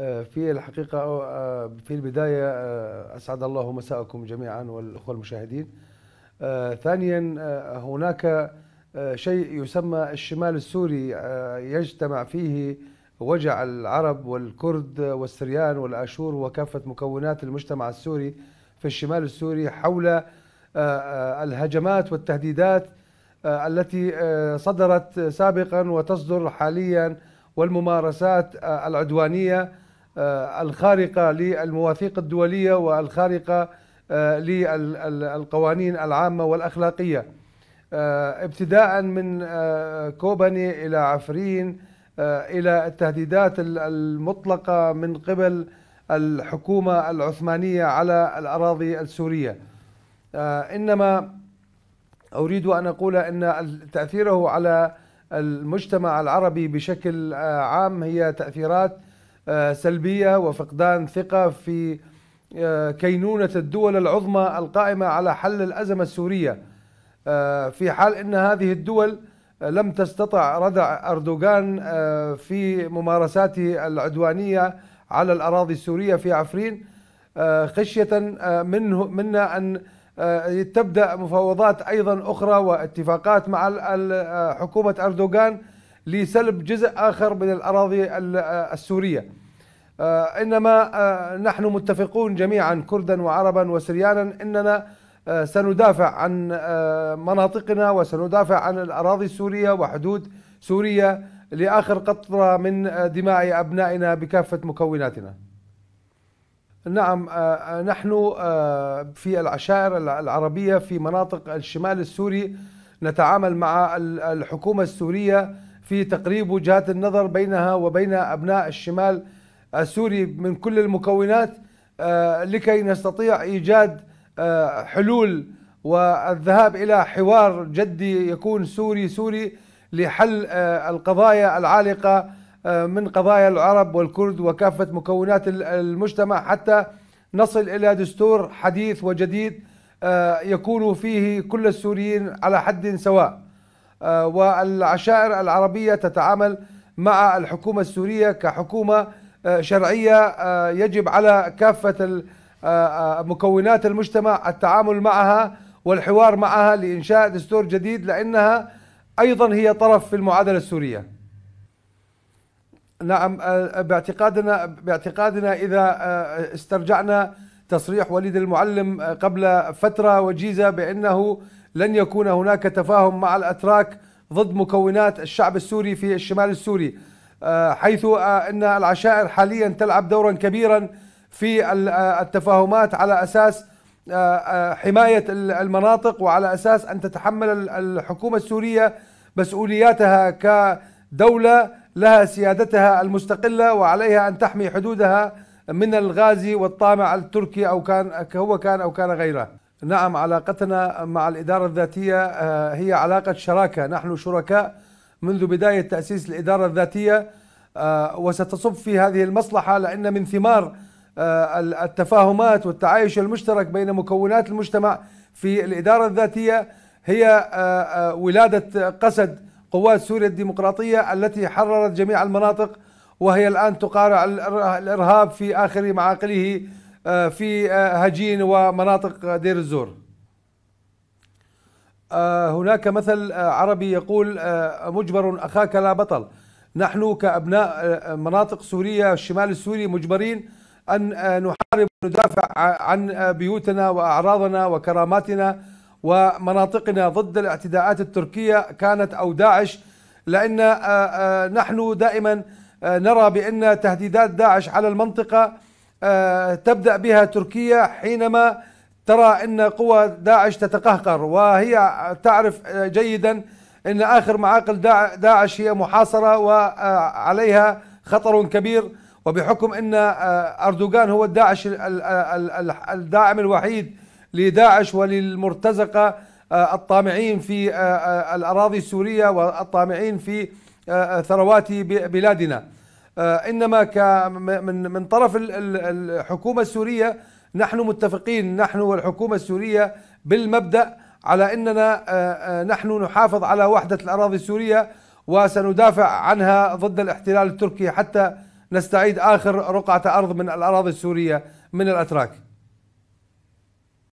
آه، في الحقيقة آه، في البداية آه، أسعد الله مساءكم جميعا والأخوة المشاهدين ثانيا هناك شيء يسمى الشمال السوري يجتمع فيه وجع العرب والكرد والسريان والآشور وكافة مكونات المجتمع السوري في الشمال السوري حول الهجمات والتهديدات التي صدرت سابقا وتصدر حاليا والممارسات العدوانيه آه، الخارقة للمواثيق الدولية والخارقة آه، للقوانين العامة والأخلاقية آه، ابتداء من كوبني إلى عفرين إلى التهديدات المطلقة من قبل الحكومة العثمانية على الأراضي السورية إنما أريد أن أقول أن تأثيره على المجتمع العربي بشكل عام هي تأثيرات آه، سلبيه وفقدان ثقه في آه، كينونه الدول العظمى القائمه على حل الازمه السوريه آه، في حال ان هذه الدول لم تستطع ردع اردوغان في ممارساته العدوانيه على الاراضي السوريه في عفرين خشيه منه منا ان تبدا مفاوضات ايضا اخرى واتفاقات مع حكومه اردوغان لسلب جزء آخر من الأراضي آه، السورية آه، إنما آه، نحن متفقون جميعا كردا وعربا وسريانا إننا سندافع عن مناطقنا وسندافع عن الأراضي السورية وحدود سوريا لآخر قطرة من دماء أبنائنا بكافة مكوناتنا نعم نحن في العشائر العربية في مناطق الشمال السوري نتعامل مع الحكومة السورية في تقريب وجهات النظر بينها وبين أبناء الشمال السوري من كل المكونات آه، لكي نستطيع إيجاد آه، حلول والذهاب إلى حوار جدي يكون سوري سوري لحل آه، القضايا العالقة من قضايا العرب والكرد وكافة مكونات المجتمع حتى نصل إلى دستور حديث وجديد يكون فيه كل السوريين على حد سواء آه، والعشائر العربية تتعامل مع الحكومة السورية كحكومة آه، شرعية آه، يجب على كافة مكونات المجتمع التعامل معها والحوار معها لإنشاء دستور جديد لأنها أيضا هي طرف في المعادلة السورية نعم باعتقادنا باعتقادنا إذا استرجعنا تصريح وليد المعلم قبل فترة وجيزة بأنه لن يكون هناك تفاهم مع الأتراك ضد مكونات الشعب السوري في الشمال السوري آه، حيث آه، أن العشائر حاليا تلعب دورا كبيرا في آه، التفاهمات على أساس حماية المناطق وعلى أساس أن تتحمل الحكومة السورية مسؤولياتها كدولة لها سيادتها المستقلة وعليها أن تحمي حدودها من الغازي والطامع التركي أو كان هو كان أو كان غيره نعم علاقتنا مع الإدارة الذاتية آه، هي علاقة شراكة نحن شركاء منذ بداية تأسيس الإدارة الذاتية آه، وستصب في هذه المصلحة لأن من ثمار آه، التفاهمات والتعايش المشترك بين مكونات المجتمع في الإدارة الذاتية هي ولادة قسد قوات سوريا الديمقراطية التي حررت جميع المناطق وهي الآن تقارع الإرهاب في آخر معاقله آه، في آه، هجين ومناطق دير الزور آه، هناك مثل عربي يقول مجبر أخاك لا بطل نحن كأبناء مناطق سورية الشمال السوري مجبرين أن نحارب وندافع عن بيوتنا وأعراضنا وكراماتنا ومناطقنا ضد الاعتداءات التركية كانت أو داعش لأن نحن دائما آه، نرى بأن تهديدات داعش على المنطقة آه، تبدأ بها تركيا حينما ترى أن قوى داعش تتقهقر وهي تعرف آه، جيدا أن آخر معاقل داعش هي محاصرة وعليها خطر كبير وبحكم أن أردوغان هو الداعش الداعم الوحيد لداعش وللمرتزقة الطامعين في الأراضي السورية والطامعين في آه، آه، ثروات بلادنا آه، انما من من طرف الحكومه السوريه نحن متفقين نحن والحكومه السوريه بالمبدا على اننا نحن نحافظ على وحده الاراضي السوريه وسندافع عنها ضد الاحتلال التركي حتى نستعيد اخر رقعه ارض من الاراضي السوريه من الاتراك